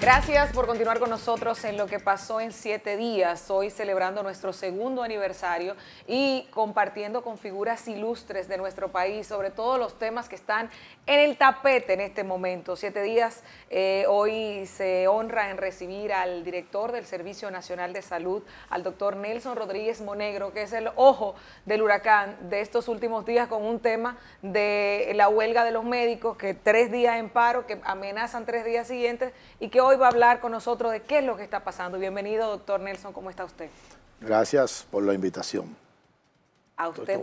Gracias por continuar con nosotros en lo que pasó en siete días, hoy celebrando nuestro segundo aniversario y compartiendo con figuras ilustres de nuestro país, sobre todos los temas que están en el tapete en este momento. Siete días, eh, hoy se honra en recibir al director del Servicio Nacional de Salud, al doctor Nelson Rodríguez Monegro, que es el ojo del huracán de estos últimos días con un tema de la huelga de los médicos, que tres días en paro, que amenazan tres días siguientes y que hoy hoy va a hablar con nosotros de qué es lo que está pasando. Bienvenido, doctor Nelson, ¿cómo está usted? Gracias por la invitación. A usted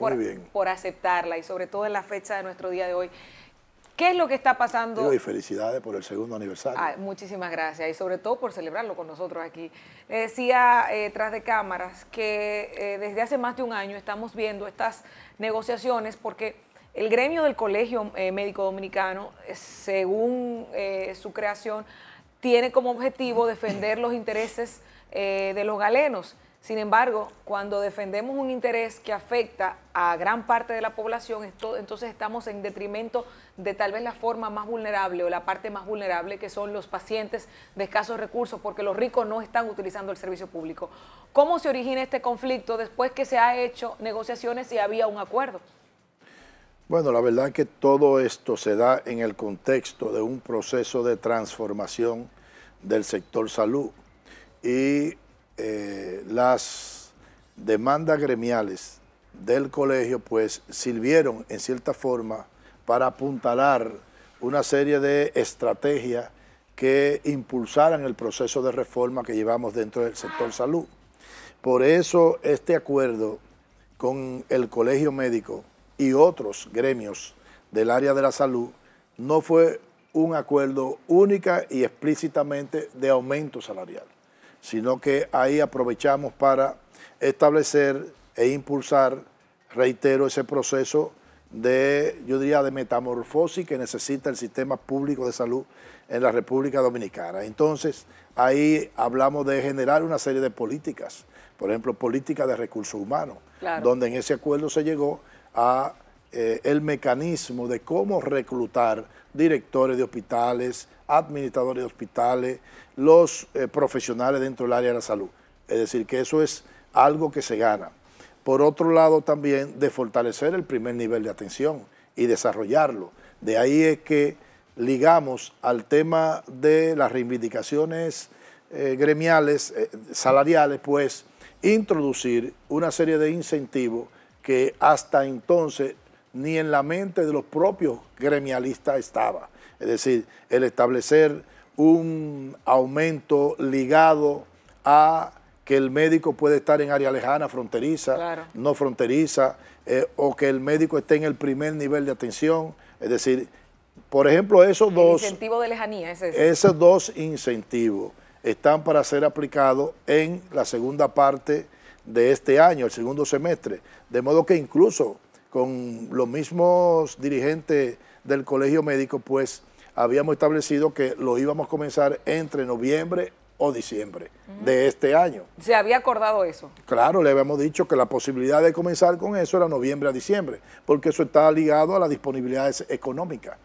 por, aceptarla y sobre todo en la fecha de nuestro día de hoy. ¿Qué es lo que está pasando? Digo, y felicidades por el segundo aniversario. Ah, muchísimas gracias y sobre todo por celebrarlo con nosotros aquí. Le decía eh, tras de cámaras que eh, desde hace más de un año estamos viendo estas negociaciones porque el gremio del Colegio eh, Médico Dominicano, según su creación, tiene como objetivo defender los intereses eh, de los galenos. Sin embargo, cuando defendemos un interés que afecta a gran parte de la población, entonces estamos en detrimento de tal vez la forma más vulnerable o la parte más vulnerable que son los pacientes de escasos recursos porque los ricos no están utilizando el servicio público. ¿Cómo se origina este conflicto después que se ha hecho negociaciones y había un acuerdo? Bueno, la verdad es que todo esto se da en el contexto de un proceso de transformación del sector salud y eh, las demandas gremiales del colegio pues sirvieron en cierta forma para apuntalar una serie de estrategias que impulsaran el proceso de reforma que llevamos dentro del sector salud. Por eso este acuerdo con el colegio médico y otros gremios del área de la salud, no fue un acuerdo única y explícitamente de aumento salarial, sino que ahí aprovechamos para establecer e impulsar, reitero, ese proceso de, yo diría, de metamorfosis que necesita el sistema público de salud en la República Dominicana. Entonces, ahí hablamos de generar una serie de políticas, por ejemplo, políticas de recursos humanos, donde en ese acuerdo se llegó a eh, el mecanismo de cómo reclutar directores de hospitales, administradores de hospitales, los eh, profesionales dentro del área de la salud. Es decir, que eso es algo que se gana. Por otro lado, también de fortalecer el primer nivel de atención y desarrollarlo. De ahí es que ligamos al tema de las reivindicaciones eh, gremiales, salariales, pues introducir una serie de incentivos que hasta entonces ni en la mente de los propios gremialistas estaba. Es decir, el establecer un aumento ligado a que el médico puede estar en área lejana, fronteriza, no fronteriza, eh, o que el médico esté en el primer nivel de atención. Es decir, por ejemplo, esos dos... Incentivo de lejanía, es Esos dos incentivos están para ser aplicados en la segunda parte de este año, el segundo semestre. De modo que incluso con los mismos dirigentes del colegio médico, pues habíamos establecido que lo íbamos a comenzar entre noviembre o diciembre de este año. ¿Se había acordado eso? Claro, le habíamos dicho que la posibilidad de comenzar con eso era noviembre a diciembre, porque eso está ligado a las disponibilidades económicas.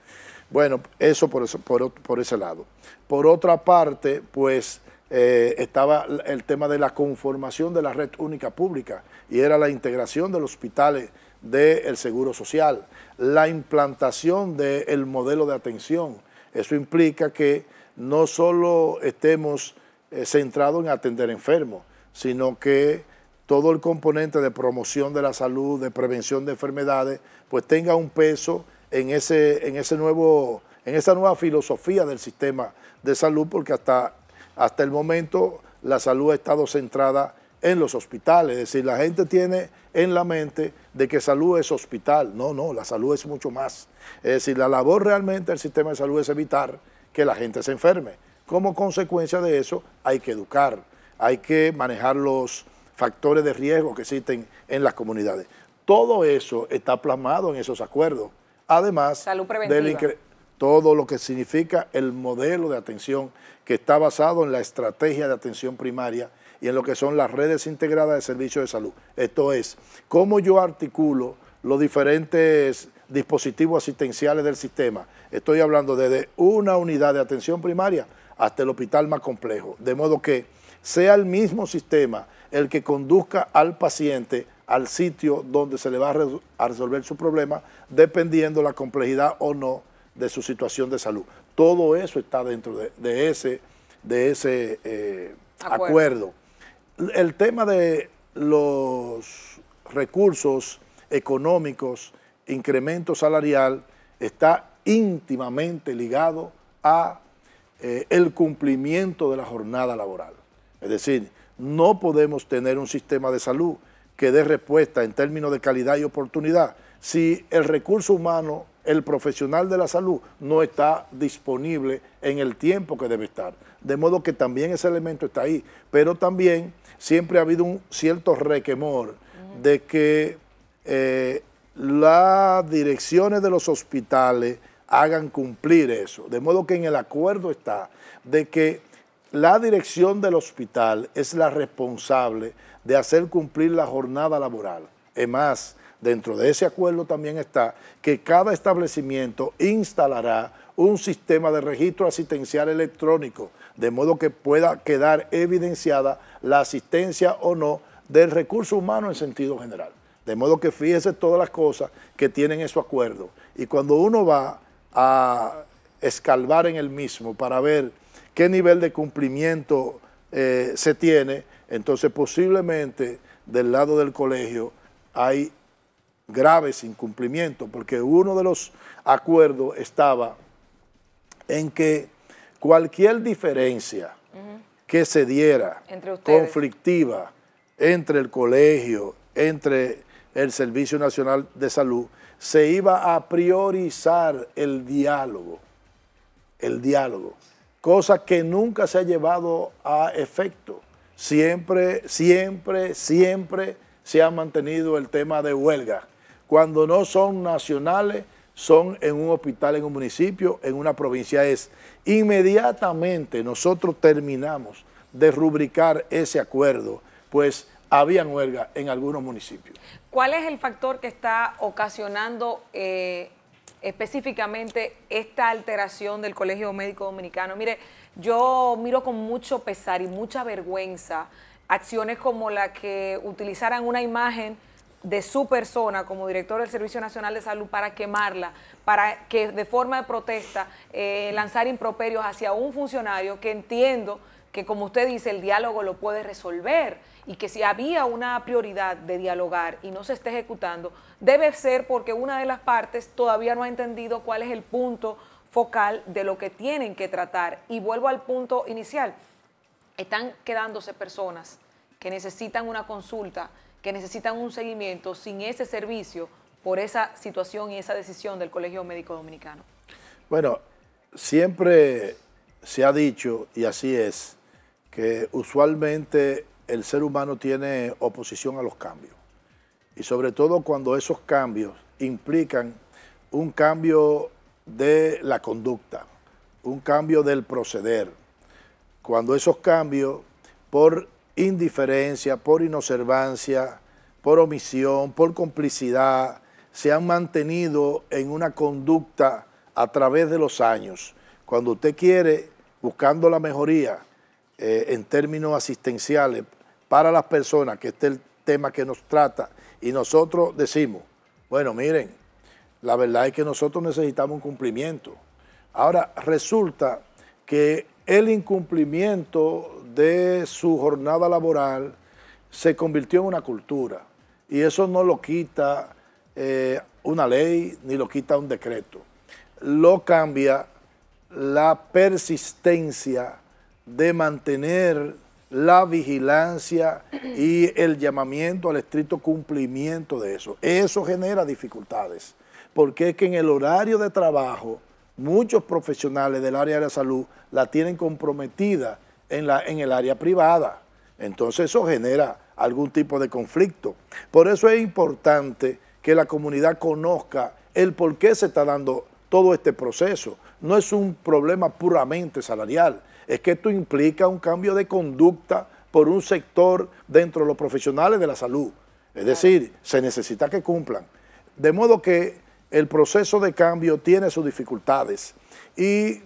Bueno, eso por, eso, por, por ese lado. Por otra parte, pues eh, estaba el tema de la conformación de la red única pública y era la integración de los hospitales del Seguro Social, la implantación del modelo de atención. Eso implica que no solo estemos eh, centrados en atender enfermos, sino que todo el componente de promoción de la salud, de prevención de enfermedades, pues tenga un peso en, ese, en, ese nuevo, en esa nueva filosofía del sistema de salud, porque hasta hasta el momento la salud ha estado centrada en los hospitales, es decir, la gente tiene en la mente de que salud es hospital, no, no, la salud es mucho más. Es decir, la labor realmente del sistema de salud es evitar que la gente se enferme. Como consecuencia de eso hay que educar, hay que manejar los factores de riesgo que existen en las comunidades. Todo eso está plasmado en esos acuerdos. Además, todo lo que significa el modelo de atención que está basado en la estrategia de atención primaria y en lo que son las redes integradas de servicios de salud. Esto es, cómo yo articulo los diferentes dispositivos asistenciales del sistema. Estoy hablando desde una unidad de atención primaria hasta el hospital más complejo, de modo que sea el mismo sistema el que conduzca al paciente al sitio donde se le va a, a resolver su problema, dependiendo la complejidad o no de su situación de salud. Todo eso está dentro de, ese, de ese eh, acuerdo. El tema de los recursos económicos, incremento salarial, está íntimamente ligado a eh, el cumplimiento de la jornada laboral. Es decir, no podemos tener un sistema de salud que dé respuesta en términos de calidad y oportunidad si el recurso humano, el profesional de la salud, no está disponible en el tiempo que debe estar. De modo que también ese elemento está ahí, pero también siempre ha habido un cierto requemor de que eh, las direcciones de los hospitales hagan cumplir eso. De modo que en el acuerdo está de que la dirección del hospital es la responsable de hacer cumplir la jornada laboral. Es más, Dentro de ese acuerdo también está que cada establecimiento instalará un sistema de registro asistencial electrónico, de modo que pueda quedar evidenciada la asistencia o no del recurso humano en sentido general. De modo que fíjese todas las cosas que tienen en su acuerdo. Y cuando uno va a escalvar en el mismo para ver qué nivel de cumplimiento eh, se tiene, entonces posiblemente del lado del colegio hay graves incumplimientos, porque uno de los acuerdos estaba en que cualquier diferencia que se diera conflictiva entre el colegio, entre el Servicio Nacional de Salud, se iba a priorizar el diálogo, el diálogo, cosa que nunca se ha llevado a efecto. Siempre, siempre, siempre se ha mantenido el tema de huelga cuando no son nacionales, son en un hospital, en un municipio, en una provincia. Es inmediatamente nosotros terminamos de rubricar ese acuerdo, pues había huelga en algunos municipios. ¿Cuál es el factor que está ocasionando eh, específicamente esta alteración del Colegio Médico Dominicano? Mire, yo miro con mucho pesar y mucha vergüenza acciones como la que utilizaran una imagen de su persona como director del Servicio Nacional de Salud para quemarla, para que de forma de protesta eh, lanzar improperios hacia un funcionario que entiendo que como usted dice, el diálogo lo puede resolver y que si había una prioridad de dialogar y no se está ejecutando, debe ser porque una de las partes todavía no ha entendido cuál es el punto focal de lo que tienen que tratar. Y vuelvo al punto inicial, están quedándose personas que necesitan una consulta que necesitan un seguimiento sin ese servicio por esa situación y esa decisión del Colegio Médico Dominicano? Bueno, siempre se ha dicho, y así es, que usualmente el ser humano tiene oposición a los cambios. Y sobre todo cuando esos cambios implican un cambio de la conducta, un cambio del proceder. Cuando esos cambios, por indiferencia, por inobservancia, por omisión, por complicidad, se han mantenido en una conducta a través de los años. Cuando usted quiere, buscando la mejoría eh, en términos asistenciales para las personas, que este es el tema que nos trata, y nosotros decimos, bueno, miren, la verdad es que nosotros necesitamos un cumplimiento. Ahora, resulta que el incumplimiento de su jornada laboral se convirtió en una cultura. Y eso no lo quita eh, una ley ni lo quita un decreto. Lo cambia la persistencia de mantener la vigilancia y el llamamiento al estricto cumplimiento de eso. Eso genera dificultades, porque es que en el horario de trabajo muchos profesionales del área de la salud la tienen comprometida en, el área privada. Entonces eso genera algún tipo de conflicto. Por eso es importante que la comunidad conozca el por qué se está dando todo este proceso. No es un problema puramente salarial, es que esto implica un cambio de conducta por un sector dentro de los profesionales de la salud. Es decir, se necesita que cumplan. De modo que el proceso de cambio tiene sus dificultades y,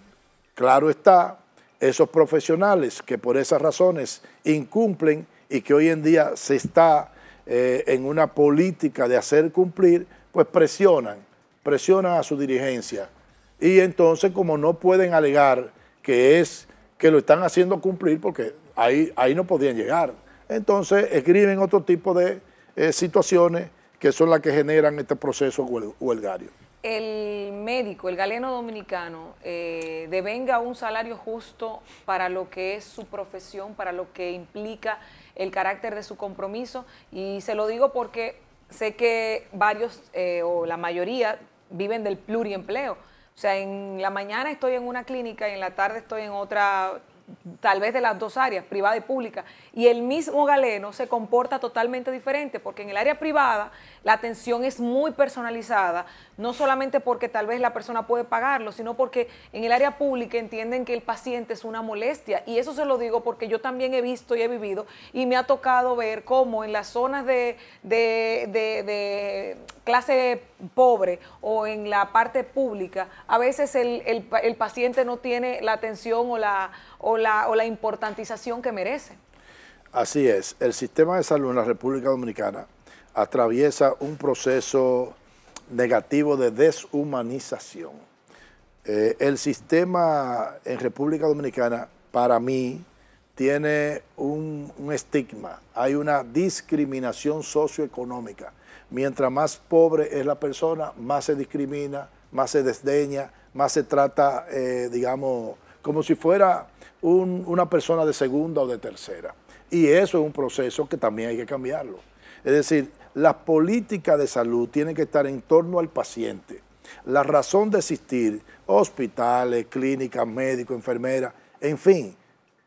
claro está, esos profesionales que por esas razones incumplen y que hoy en día se está eh, en una política de hacer cumplir, pues presionan, presionan a su dirigencia. Y entonces como no pueden alegar que es que lo están haciendo cumplir porque ahí, ahí no podían llegar. Entonces escriben otro tipo de eh, situaciones que son las que generan este proceso huelgario el médico, el galeno dominicano, eh, devenga un salario justo para lo que es su profesión, para lo que implica el carácter de su compromiso. Y se lo digo porque sé que varios eh, o la mayoría viven del pluriempleo. O sea, en la mañana estoy en una clínica y en la tarde estoy en otra tal vez de las dos áreas, privada y pública, y el mismo galeno se comporta totalmente diferente, porque en el área privada la atención es muy personalizada, no solamente porque tal vez la persona puede pagarlo, sino porque en el área pública entienden que el paciente es una molestia. Y eso se lo digo porque yo también he visto y he vivido y me ha tocado ver cómo en las zonas de, clase pobre o en la parte pública, a veces el, paciente no tiene la atención o la importantización que merece. Así es, el sistema de salud en la República Dominicana atraviesa un proceso negativo de deshumanización. Eh, el sistema en República Dominicana, para mí, tiene un, estigma, hay una discriminación socioeconómica. Mientras más pobre es la persona, más se discrimina, más se desdeña, más se trata, eh, digamos, como si fuera una persona de segunda o de tercera. Y eso es un proceso que también hay que cambiarlo. Es decir, la política de salud tiene que estar en torno al paciente. La razón de existir, hospitales, clínicas, médicos, enfermeras, en fin,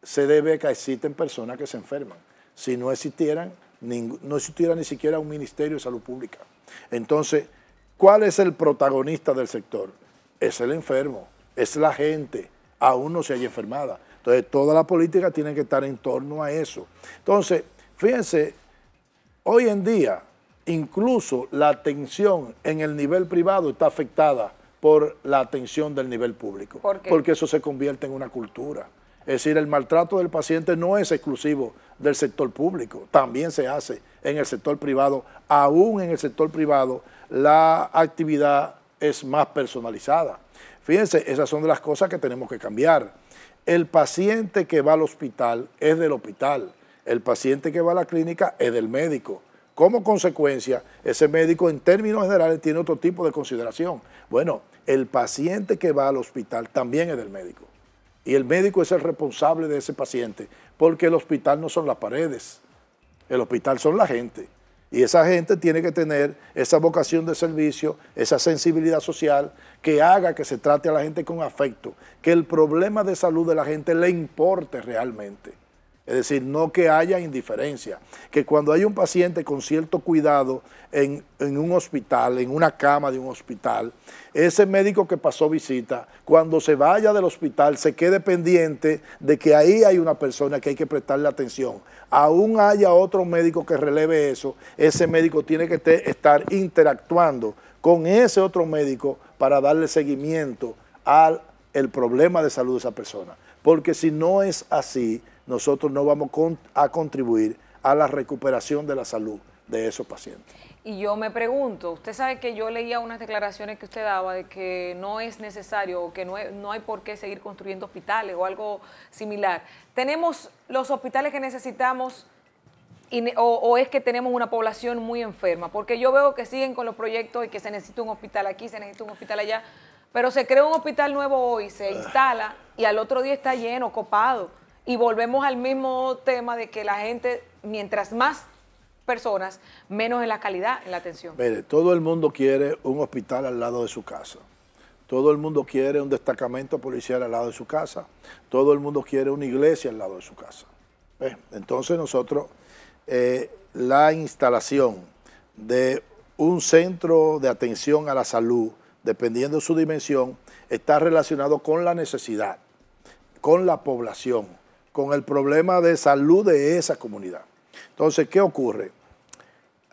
se debe a que existen personas que se enferman. Si no existieran, no existiera ni siquiera un Ministerio de Salud Pública. Entonces, ¿cuál es el protagonista del sector? Es el enfermo, es la gente, aún no se haya enfermada. Entonces, toda la política tiene que estar en torno a eso. Entonces, fíjense, hoy en día incluso la atención en el nivel privado está afectada por la atención del nivel público. ¿Por qué? Porque eso se convierte en una cultura. Es decir, el maltrato del paciente no es exclusivo del sector público, también se hace en el sector privado. Aún en el sector privado la actividad es más personalizada. Fíjense, esas son de las cosas que tenemos que cambiar. El paciente que va al hospital es del hospital, el paciente que va a la clínica es del médico como consecuencia, ese médico en términos generales tiene otro tipo de consideración. Bueno, el paciente que va al hospital también es del médico. Y el médico es el responsable de ese paciente, porque el hospital no son las paredes, el hospital son la gente. Y esa gente tiene que tener esa vocación de servicio, esa sensibilidad social que haga que se trate a la gente con afecto, que el problema de salud de la gente le importe realmente. Es decir, no que haya indiferencia, que cuando hay un paciente con cierto cuidado en, un hospital, en una cama de un hospital, ese médico que pasó visita, cuando se vaya del hospital, se quede pendiente de que ahí hay una persona que hay que prestarle atención. Aún haya otro médico que releve eso, ese médico tiene que estar interactuando con ese otro médico para darle seguimiento al el problema de salud de esa persona. Porque si no es así, nosotros no vamos a contribuir a la recuperación de la salud de esos pacientes. Y yo me pregunto, usted sabe que yo leía unas declaraciones que usted daba de que no es necesario o que no, hay por qué seguir construyendo hospitales o algo similar. ¿Tenemos los hospitales que necesitamos o, es que tenemos una población muy enferma? Porque yo veo que siguen con los proyectos y que se necesita un hospital aquí, se necesita un hospital allá, pero se crea un hospital nuevo hoy, se ah. instala y al otro día está lleno, copado. Y volvemos al mismo tema de que la gente, mientras más personas, menos en la calidad, en la atención. Mire, todo el mundo quiere un hospital al lado de su casa. Todo el mundo quiere un destacamento policial al lado de su casa. Todo el mundo quiere una iglesia al lado de su casa. Entonces nosotros, eh, la instalación de un centro de atención a la salud, dependiendo de su dimensión, está relacionado con la necesidad, con la población con el problema de salud de esa comunidad. Entonces, ¿qué ocurre?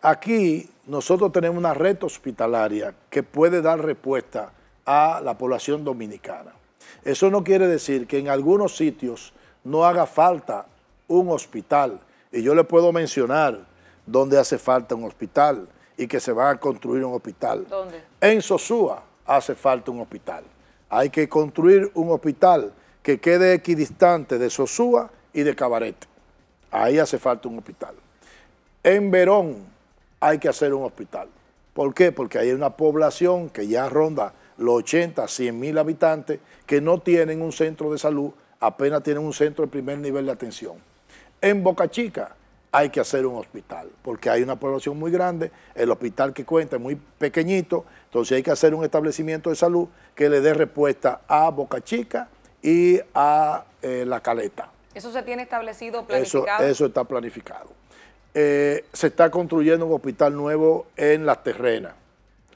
Aquí nosotros tenemos una red hospitalaria que puede dar respuesta a la población dominicana. Eso no quiere decir que en algunos sitios no haga falta un hospital. Y yo le puedo mencionar dónde hace falta un hospital y que se va a construir un hospital. ¿Dónde? En Sosúa hace falta un hospital. Hay que construir un hospital que quede equidistante de Sosúa y de Cabarete. Ahí hace falta un hospital. En Verón hay que hacer un hospital. ¿Por qué? Porque hay una población que ya ronda los 80, 100 mil habitantes que no tienen un centro de salud, apenas tienen un centro de primer nivel de atención. En Boca Chica hay que hacer un hospital, porque hay una población muy grande, el hospital que cuenta es muy pequeñito, entonces hay que hacer un establecimiento de salud que le dé respuesta a Boca Chica y a eh, La Caleta. ¿Eso se tiene establecido, planificado? Eso, está planificado. Eh, se está construyendo un hospital nuevo en La Terrena.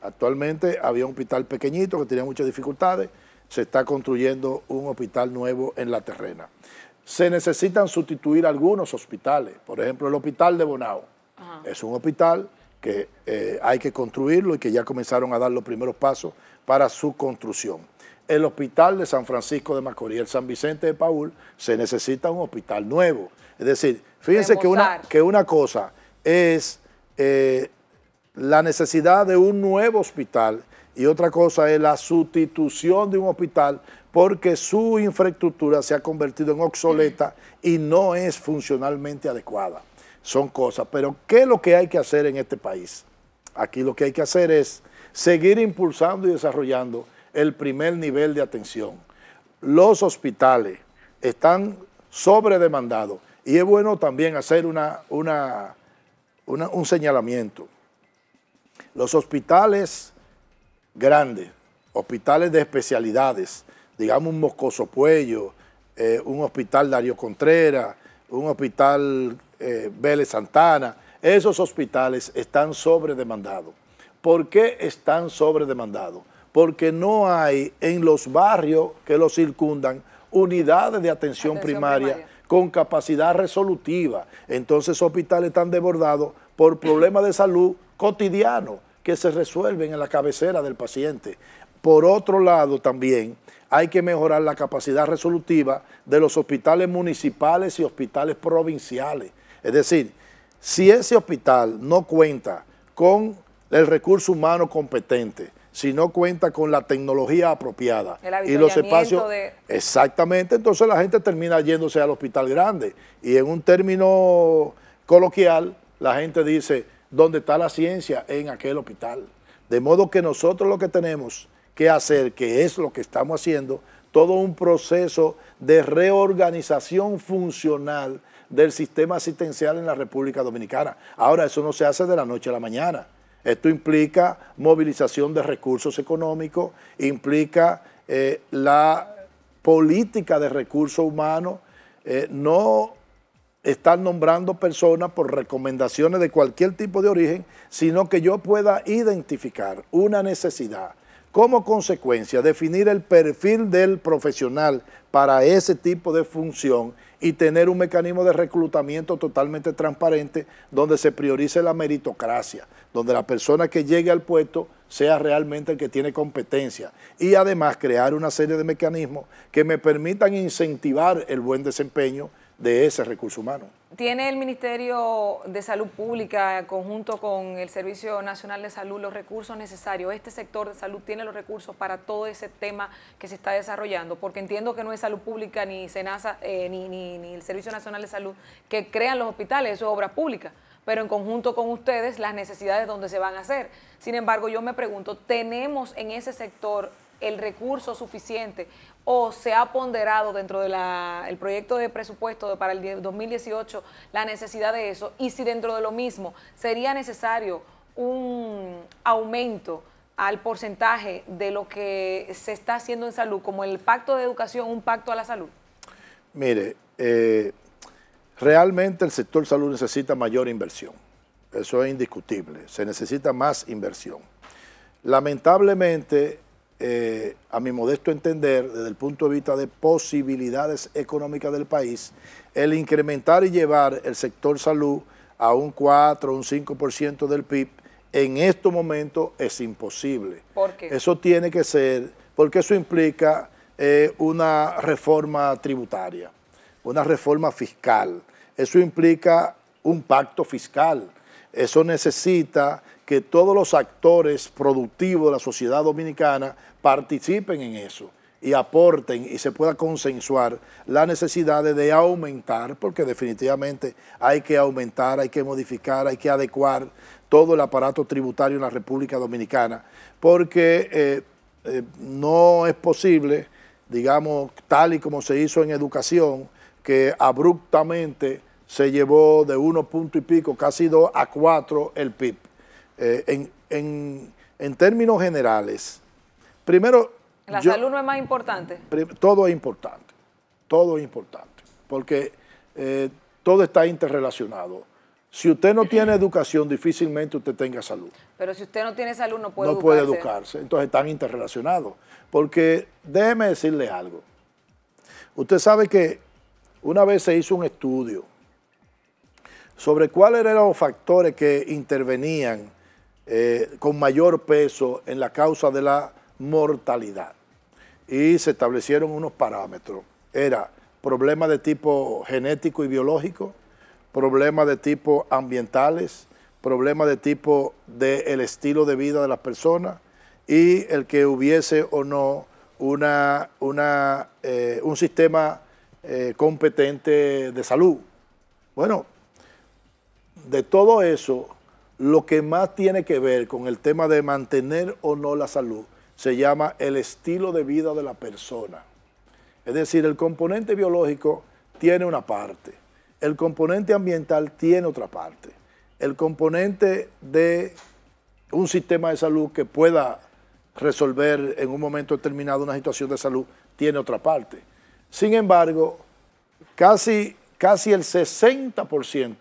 Actualmente había un hospital pequeñito que tenía muchas dificultades. Se está construyendo un hospital nuevo en La Terrena. Se necesitan sustituir algunos hospitales. Por ejemplo, el hospital de Bonao. Es un hospital que eh, hay que construirlo y que ya comenzaron a dar los primeros pasos para su construcción el hospital de San Francisco de Macorís, el San Vicente de Paul, se necesita un hospital nuevo. Es decir, fíjense que una, que una, cosa es eh, la necesidad de un nuevo hospital y otra cosa es la sustitución de un hospital porque su infraestructura se ha convertido en obsoleta y no es funcionalmente adecuada. Son cosas, pero ¿qué es lo que hay que hacer en este país? Aquí lo que hay que hacer es seguir impulsando y desarrollando el primer nivel de atención. Los hospitales están sobredemandados y es bueno también hacer una, una, un señalamiento. Los hospitales grandes, hospitales de especialidades, digamos un Moscoso Puello, eh, un hospital Dario Contreras, un hospital eh, Vélez Santana, esos hospitales están sobredemandados. ¿Por qué están sobredemandados? porque no hay en los barrios que los circundan unidades de atención, primaria, con capacidad resolutiva. Entonces hospitales están desbordados por problemas de salud cotidianos que se resuelven en la cabecera del paciente. Por otro lado también hay que mejorar la capacidad resolutiva de los hospitales municipales y hospitales provinciales. Es decir, si ese hospital no cuenta con el recurso humano competente, si no cuenta con la tecnología apropiada y los espacios exactamente entonces la gente termina yéndose al hospital grande y en un término coloquial la gente dice dónde está la ciencia en aquel hospital de modo que nosotros lo que tenemos que hacer que es lo que estamos haciendo todo un proceso de reorganización funcional del sistema asistencial en la República Dominicana ahora eso no se hace de la noche a la mañana esto implica movilización de recursos económicos, implica eh, la política de recursos humanos, eh, no estar nombrando personas por recomendaciones de cualquier tipo de origen, sino que yo pueda identificar una necesidad. Como consecuencia, definir el perfil del profesional para ese tipo de función y tener un mecanismo de reclutamiento totalmente transparente donde se priorice la meritocracia, donde la persona que llegue al puesto sea realmente el que tiene competencia y además crear una serie de mecanismos que me permitan incentivar el buen desempeño de ese recurso humano. ¿Tiene el Ministerio de Salud Pública, conjunto con el Servicio Nacional de Salud, los recursos necesarios? ¿Este sector de salud tiene los recursos para todo ese tema que se está desarrollando? Porque entiendo que no es Salud Pública ni Senasa, eh, ni, ni, el Servicio Nacional de Salud que crean los hospitales, eso es obra pública, pero en conjunto con ustedes las necesidades donde se van a hacer. Sin embargo, yo me pregunto, ¿tenemos en ese sector el recurso suficiente o se ha ponderado dentro del proyecto de presupuesto para el 2018 la necesidad de eso y si dentro de lo mismo sería necesario un aumento al porcentaje de lo que se está haciendo en salud, como el pacto de educación, un pacto a la salud? Mire, eh, realmente el sector salud necesita mayor inversión. Eso es indiscutible. Se necesita más inversión. Lamentablemente, eh, a mi modesto entender, desde el punto de vista de posibilidades económicas del país, el incrementar y llevar el sector salud a un 4, o un 5% del PIB, en estos momentos es imposible. ¿Por qué? Eso tiene que ser, porque eso implica eh, una reforma tributaria, una reforma fiscal. Eso implica un pacto fiscal. Eso necesita que todos los actores productivos de la sociedad dominicana participen en eso y aporten y se pueda consensuar la necesidad de aumentar, porque definitivamente hay que aumentar, hay que modificar, hay que adecuar todo el aparato tributario en la República Dominicana, porque eh, eh, no es posible, digamos, tal y como se hizo en educación, que abruptamente se llevó de uno punto y pico, casi dos, a cuatro el PIB. Eh, en, en, en términos generales, Primero... ¿La salud no es más importante? Todo es importante, todo es importante, porque eh, todo está interrelacionado. Si usted no tiene educación, difícilmente usted tenga salud. Pero si usted no tiene salud, no puede no puede educarse. Entonces están interrelacionados. Porque déjeme decirle algo. Usted sabe que una vez se hizo un estudio sobre cuáles eran los factores que intervenían eh, con mayor peso en la causa de la mortalidad. Y se establecieron unos parámetros. Era problema de tipo genético y biológico, problemas de tipo ambientales, problemas de tipo del estilo de vida de las personas y el que hubiese o no una, eh, un sistema eh, competente de salud. Bueno, de todo eso, lo que más tiene que ver con el tema de mantener o no la salud se llama el estilo de vida de la persona. Es decir, el componente biológico tiene una parte, el componente ambiental tiene otra parte, el componente de un sistema de salud que pueda resolver en un momento determinado una situación de salud tiene otra parte. Sin embargo, casi, casi el 60%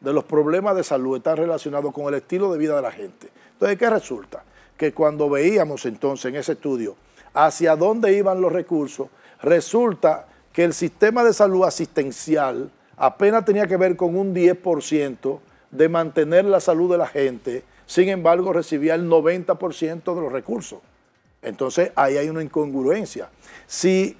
de los problemas de salud están relacionados con el estilo de vida de la gente. Entonces, ¿qué resulta? que cuando veíamos entonces en ese estudio hacia dónde iban los recursos, resulta que el sistema de salud asistencial apenas tenía que ver con un 10% de mantener la salud de la gente, sin embargo recibía el 90% de los recursos. Entonces ahí hay una incongruencia. Si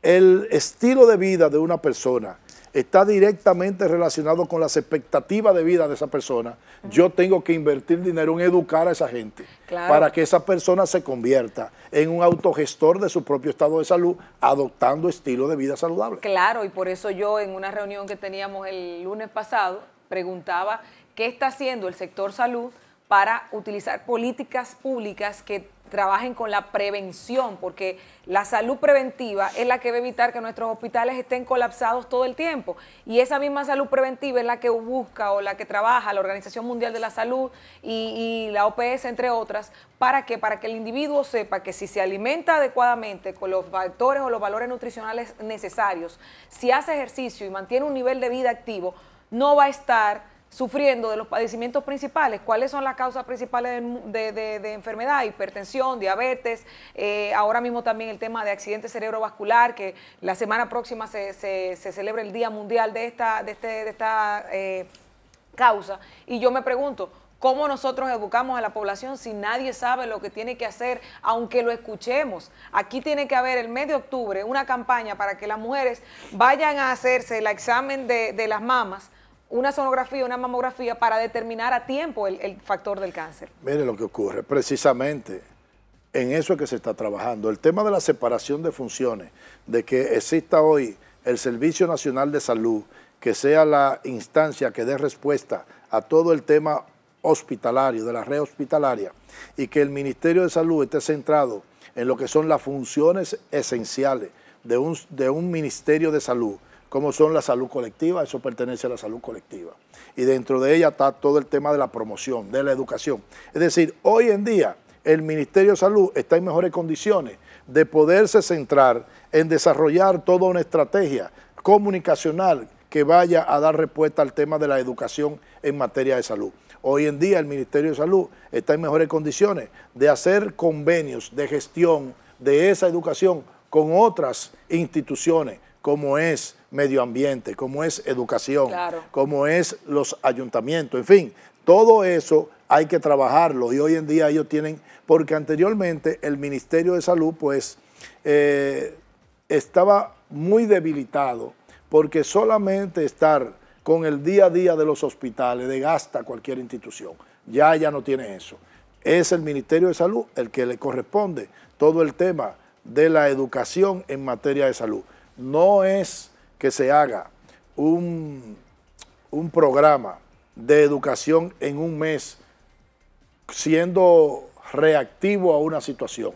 el estilo de vida de una persona está directamente relacionado con las expectativas de vida de esa persona, yo tengo que invertir dinero en educar a esa gente para que esa persona se convierta en un autogestor de su propio estado de salud, adoptando estilo de vida saludable. Claro, y por eso yo en una reunión que teníamos el lunes pasado preguntaba qué está haciendo el sector salud para utilizar políticas públicas que trabajen con la prevención, porque la salud preventiva es la que va a evitar que nuestros hospitales estén colapsados todo el tiempo. Y esa misma salud preventiva es la que busca o la que trabaja la Organización Mundial de la Salud y, la OPS, entre otras, para que, para que el individuo sepa que si se alimenta adecuadamente con los factores o los valores nutricionales necesarios, si hace ejercicio y mantiene un nivel de vida activo, no va a estar sufriendo de los padecimientos principales, cuáles son las causas principales de, enfermedad, hipertensión, diabetes, eh, ahora mismo también el tema de accidente cerebrovascular, que la semana próxima se, celebra el Día Mundial de esta, este, esta eh, causa. Y yo me pregunto, ¿Cómo nosotros educamos a la población si nadie sabe lo que tiene que hacer, aunque lo escuchemos? Aquí tiene que haber el mes de octubre una campaña para que las mujeres vayan a hacerse el examen de, de las mamas una sonografía, una mamografía para determinar a tiempo el, factor del cáncer? Mire lo que ocurre, precisamente en eso es que se está trabajando. El tema de la separación de funciones, de que exista hoy el Servicio Nacional de Salud, que sea la instancia que dé respuesta a todo el tema hospitalario, de la red hospitalaria, y que el Ministerio de Salud esté centrado en lo que son las funciones esenciales de un Ministerio de Salud, como son la salud colectiva, eso pertenece a la salud colectiva. Y dentro de ella está todo el tema de la promoción, de la educación. Es decir, hoy en día el Ministerio de Salud está en mejores condiciones de poderse centrar en desarrollar toda una estrategia comunicacional que vaya a dar respuesta al tema de la educación en materia de salud. Hoy en día el Ministerio de Salud está en mejores condiciones de hacer convenios de gestión de esa educación con otras instituciones como es medio ambiente, como es educación, como es los ayuntamientos, en fin, todo eso hay que trabajarlo y hoy en día ellos tienen, porque anteriormente el Ministerio de Salud pues eh, estaba muy debilitado porque solamente estar con el día a día de los hospitales de gasta cualquier institución. Ya, ya no tiene eso. Es el Ministerio de Salud el que le corresponde todo el tema de la educación en materia de salud. No es que se haga un, programa de educación en un mes, siendo reactivo a una situación.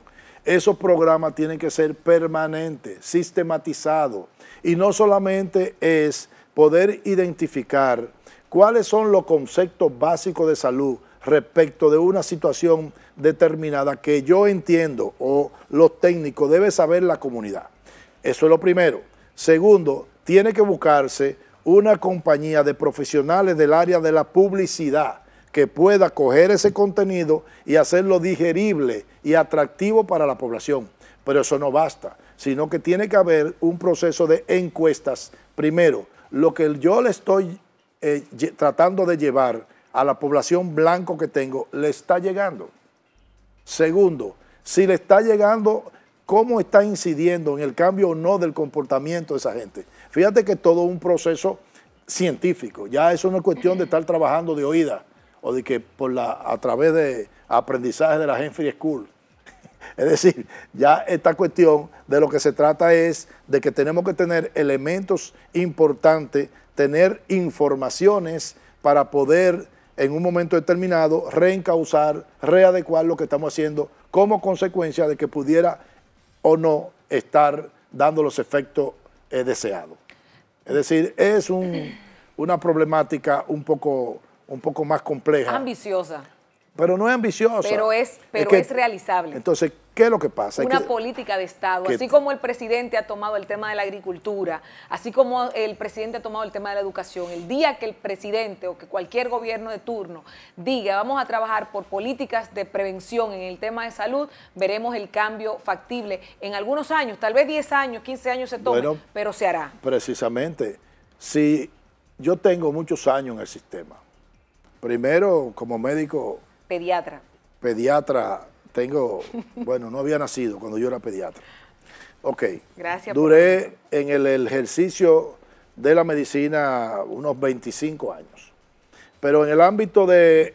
Esos programas tienen que ser permanentes, sistematizados, y no solamente es poder identificar cuáles son los conceptos básicos de salud respecto de una situación determinada que yo entiendo o los técnicos debe saber la comunidad. Eso es lo primero. Segundo, tiene que buscarse una compañía de profesionales del área de la publicidad que pueda coger ese contenido y hacerlo digerible y atractivo para la población. Pero eso no basta, sino que tiene que haber un proceso de encuestas. Primero, lo que yo le estoy eh, tratando de llevar a la población blanco que tengo, le está llegando. Segundo, si le está llegando, ¿cómo está incidiendo en el cambio o no del comportamiento de esa gente? Fíjate que todo un proceso científico, ya eso no es cuestión de estar trabajando de oída o de que por la, a través de aprendizaje de la Henry School. Es decir, ya esta cuestión de lo que se trata es de que tenemos que tener elementos importantes, tener informaciones para poder en un momento determinado reencauzar, readecuar lo que estamos haciendo como consecuencia de que pudiera o no estar dando los efectos eh, deseados. Es decir, es un, una problemática un poco, un poco más compleja. Ambiciosa. Pero no es ambiciosa. Pero es, pero es, realizable. Entonces, ¿Qué es lo que pasa? Una política de Estado, así como el presidente ha tomado el tema de la agricultura, así como el presidente ha tomado el tema de la educación, el día que el presidente o que cualquier gobierno de turno diga vamos a trabajar por políticas de prevención en el tema de salud, veremos el cambio factible en algunos años, tal vez 10 años, 15 años se tome, pero se hará. Precisamente, si yo tengo muchos años en el sistema, primero como médico... Pediatra. Pediatra tengo, bueno, no había nacido cuando yo era pediatra. Ok. Gracias. Duré en el ejercicio de la medicina unos 25 años. Pero en el ámbito de,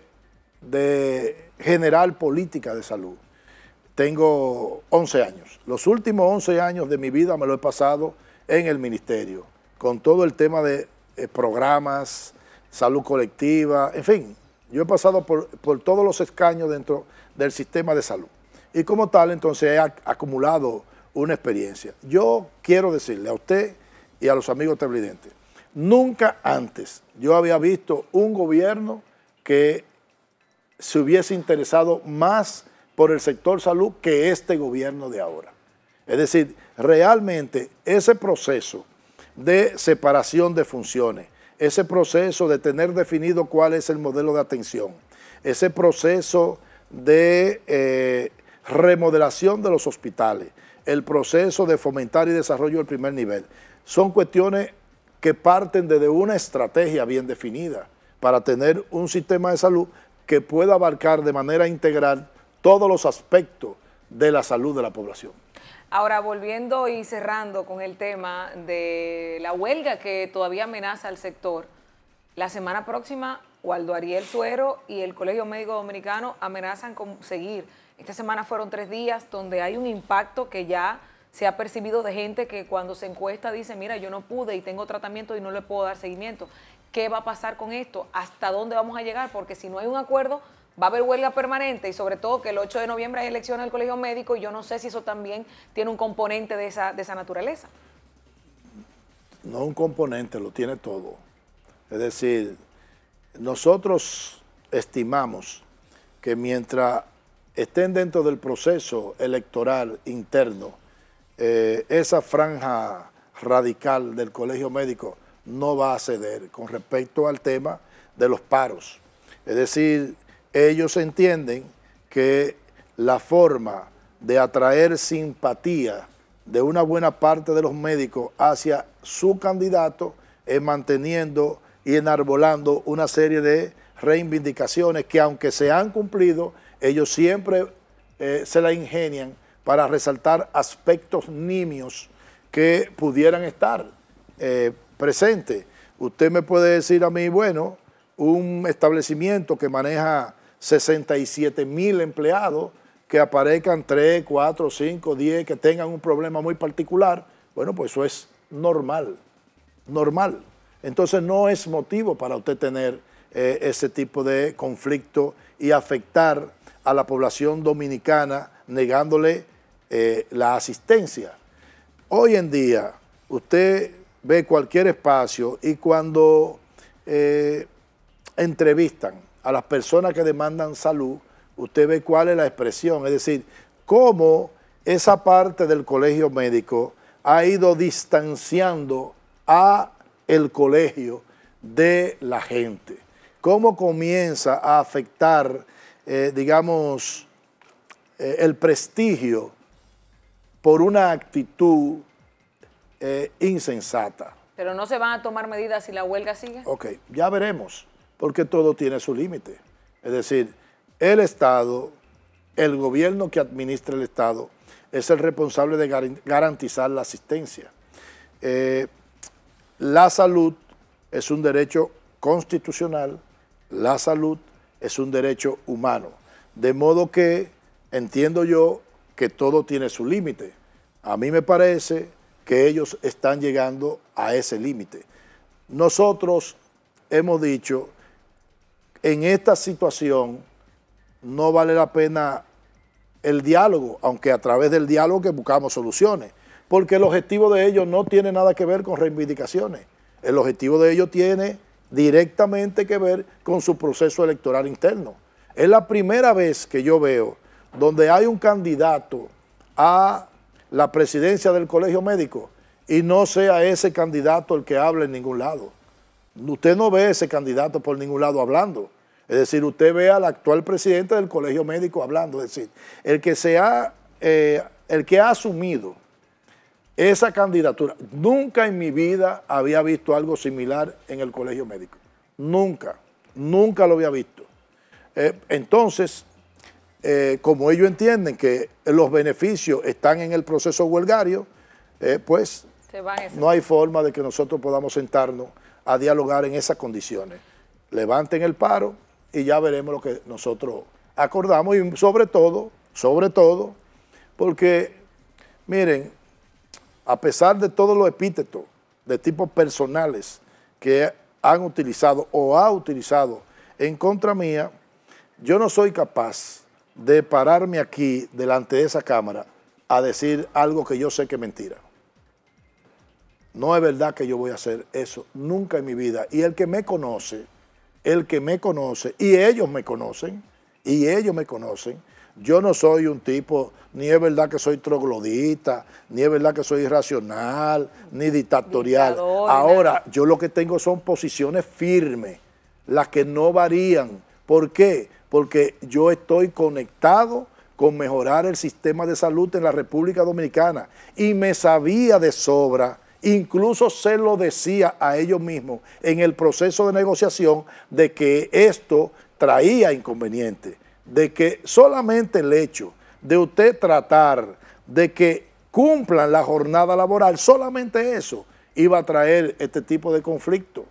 de general política de salud, tengo 11 años. Los últimos 11 años de mi vida me lo he pasado en el ministerio, con todo el tema de eh, programas, salud colectiva, en fin. Yo he pasado por, por todos los escaños dentro del sistema de salud. Y como tal, entonces he acumulado una experiencia. Yo quiero decirle a usted y a los amigos televidentes, nunca antes yo había visto un gobierno que se hubiese interesado más por el sector salud que este gobierno de ahora. Es decir, realmente ese proceso de separación de funciones, ese proceso de tener definido cuál es el modelo de atención, ese proceso de eh, remodelación de los hospitales, el proceso de fomentar y desarrollo del primer nivel. Son cuestiones que parten desde una estrategia bien definida para tener un sistema de salud que pueda abarcar de manera integral todos los aspectos de la salud de la población. Ahora, volviendo y cerrando con el tema de la huelga que todavía amenaza al sector, la semana próxima Waldo Ariel Suero y el Colegio Médico Dominicano amenazan con seguir. Esta semana fueron tres días donde hay un impacto que ya se ha percibido de gente que cuando se encuesta dice, mira, yo no pude y tengo tratamiento y no le puedo dar seguimiento. ¿Qué va a pasar con esto? ¿Hasta dónde vamos a llegar? Porque si no hay un acuerdo, va a haber huelga permanente y sobre todo que el 8 de noviembre hay elecciones del Colegio Médico y yo no sé si eso también tiene un componente de esa, de esa naturaleza. No un componente, lo tiene todo. Es decir, nosotros estimamos que mientras estén dentro del proceso electoral interno, eh, esa franja radical del colegio médico no va a ceder con respecto al tema de los paros. Es decir, ellos entienden que la forma de atraer simpatía de una buena parte de los médicos hacia su candidato es manteniendo y enarbolando una serie de reivindicaciones que aunque se han cumplido, ellos siempre eh, se la ingenian para resaltar aspectos nimios que pudieran estar eh, presentes. Usted me puede decir a mí, bueno, un establecimiento que maneja 67 mil empleados, que aparezcan 3, 4, 5, 10, que tengan un problema muy particular, bueno, pues eso es normal, normal. Entonces no es motivo para usted tener eh, ese tipo de conflicto y afectar a la población dominicana negándole eh, la asistencia. Hoy en día usted ve cualquier espacio y cuando eh, entrevistan a las personas que demandan salud, usted ve cuál es la expresión, es decir, cómo esa parte del colegio médico ha ido distanciando a el colegio de la gente. ¿Cómo comienza a afectar, eh, digamos, eh, el prestigio por una actitud eh, insensata? Pero no se van a tomar medidas si la huelga sigue. Ok, ya veremos, porque todo tiene su límite. Es decir, el Estado, el gobierno que administra el Estado, es el responsable de garantizar la asistencia. La salud es un derecho constitucional, la salud es un derecho humano. De modo que entiendo yo que todo tiene su límite. A mí me parece que ellos están llegando a ese límite. Nosotros hemos dicho, en esta situación no vale la pena el diálogo, aunque a través del diálogo buscamos soluciones porque el objetivo de ellos no tiene nada que ver con reivindicaciones. El objetivo de ellos tiene directamente que ver con su proceso electoral interno. Es la primera vez que yo veo donde hay un candidato a la presidencia del colegio médico y no sea ese candidato el que hable en ningún lado. Usted no ve a ese candidato por ningún lado hablando. Es decir, usted ve al actual presidente del colegio médico hablando. Es decir, el que, se eh, el que ha asumido esa candidatura. Nunca en mi vida había visto algo similar en el colegio médico. Nunca, nunca lo había visto. Eh, entonces, eh, como ellos entienden que los beneficios están en el proceso huelgario, eh, pues no hay forma de que nosotros podamos sentarnos a dialogar en esas condiciones. Levanten el paro y ya veremos lo que nosotros acordamos y sobre todo, sobre todo, porque miren, a pesar de todos los epítetos de tipos personales que han utilizado o ha utilizado en contra mía, yo no soy capaz de pararme aquí delante de esa cámara a decir algo que yo sé que es mentira. No es verdad que yo voy a hacer eso nunca en mi vida. Y el que me conoce, el que me conoce, y ellos me conocen, y ellos me conocen, yo no soy un tipo, ni es verdad que soy troglodita, ni es verdad que soy irracional, ni dictatorial. Ahora, yo lo que tengo son posiciones firmes, las que no varían. ¿Por qué? Porque yo estoy conectado con mejorar el sistema de salud en la República Dominicana y me sabía de sobra incluso se lo decía a ellos mismos en el proceso de negociación de que esto traía inconvenientes de que solamente el hecho de usted tratar de que cumplan la jornada laboral, solamente eso iba a traer este tipo de conflicto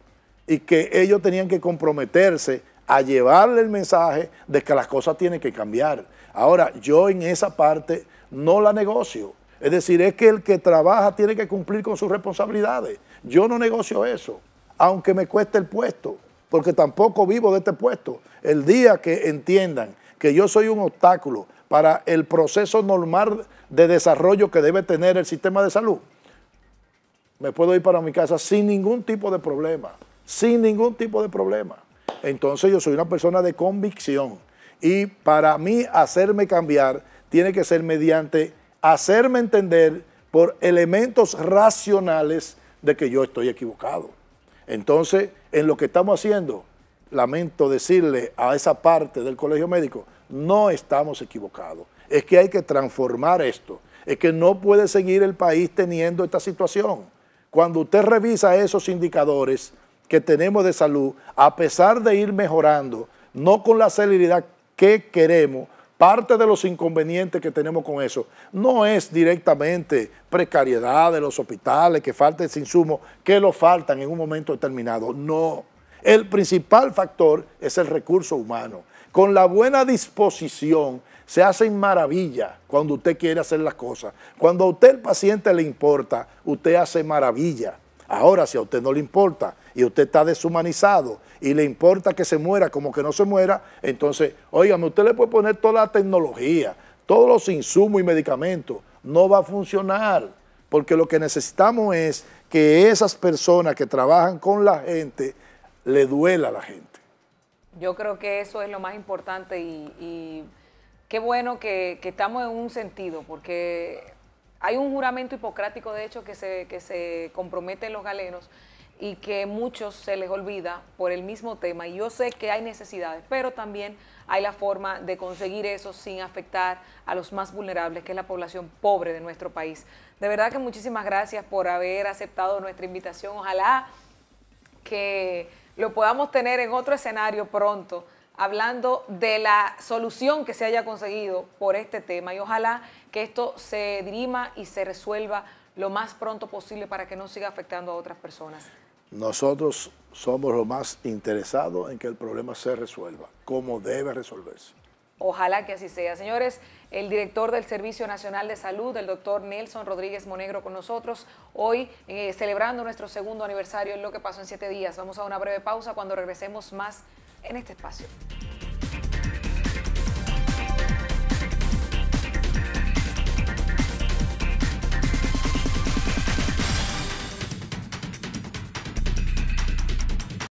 y que ellos tenían que comprometerse a llevarle el mensaje de que las cosas tienen que cambiar. Ahora, yo en esa parte no la negocio. Es decir, es que el que trabaja tiene que cumplir con sus responsabilidades. Yo no negocio eso, aunque me cueste el puesto, porque tampoco vivo de este puesto. El día que entiendan que yo soy un obstáculo para el proceso normal de desarrollo que debe tener el sistema de salud, me puedo ir para mi casa sin ningún tipo de problema, sin ningún tipo de problema. Entonces yo soy una persona de convicción y para mí hacerme cambiar tiene que ser mediante hacerme entender por elementos racionales de que yo estoy equivocado. Entonces, en lo que estamos haciendo, lamento decirle a esa parte del colegio médico, no estamos equivocados. Es que hay que transformar esto. Es que no puede seguir el país teniendo esta situación. Cuando usted revisa esos indicadores que tenemos de salud, a pesar de ir mejorando, no con la celeridad que queremos, parte de los inconvenientes que tenemos con eso no es directamente precariedad de los hospitales, que falta ese insumo, que lo faltan en un momento determinado. No, el principal factor es el recurso humano. Con la buena disposición se hacen maravillas cuando usted quiere hacer las cosas. Cuando a usted el paciente le importa, usted hace maravilla. Ahora, si a usted no le importa y usted está deshumanizado y le importa que se muera como que no se muera, entonces, óigame, usted le puede poner toda la tecnología, todos los insumos y medicamentos. No va a funcionar porque lo que necesitamos es que esas personas que trabajan con la gente le duela a la gente. Yo creo que eso es lo más importante y, qué bueno que, estamos en un sentido, porque hay un juramento hipocrático, de hecho, que se, que se comprometen los galenos y que muchos se les olvida por el mismo tema. Y yo sé que hay necesidades, pero también hay la forma de conseguir eso sin afectar a los más vulnerables, que es la población pobre de nuestro país. De verdad que muchísimas gracias por haber aceptado nuestra invitación. Ojalá que lo podamos tener en otro escenario pronto, hablando de la solución que se haya conseguido por este tema y ojalá que esto se dirima y se resuelva lo más pronto posible para que no siga afectando a otras personas. Nosotros somos los más interesados en que el problema se resuelva, como debe resolverse. Ojalá que así sea. Señores, el director del Servicio Nacional de Salud, el doctor Nelson Rodríguez Monegro, con nosotros hoy eh, celebrando nuestro segundo aniversario en lo que pasó en siete días. Vamos a una breve pausa cuando regresemos más en este espacio.